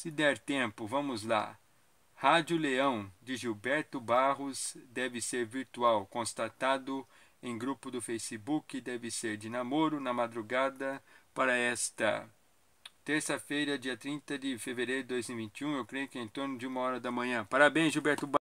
Se der tempo, vamos lá. Rádio Leão, de Gilberto Barros, deve ser virtual, constatado em grupo do Facebook, deve ser de namoro na madrugada para esta terça-feira, dia 30 de fevereiro de 2021, eu creio que é em torno de uma hora da manhã. Parabéns, Gilberto Barros.